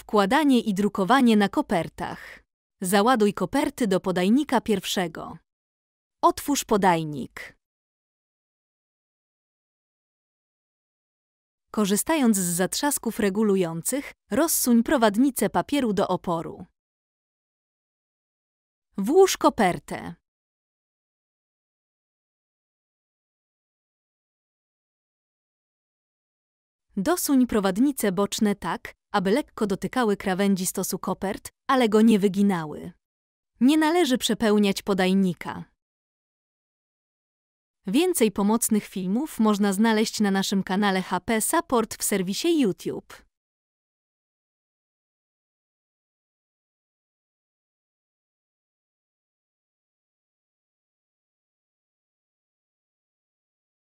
Wkładanie i drukowanie na kopertach. Załaduj koperty do podajnika pierwszego. Otwórz podajnik. Korzystając z zatrzasków regulujących, rozsuń prowadnicę papieru do oporu. Włóż kopertę. Dosuń prowadnice boczne tak, aby lekko dotykały krawędzi stosu kopert, ale go nie wyginały. Nie należy przepełniać podajnika. Więcej pomocnych filmów można znaleźć na naszym kanale HP Support w serwisie YouTube.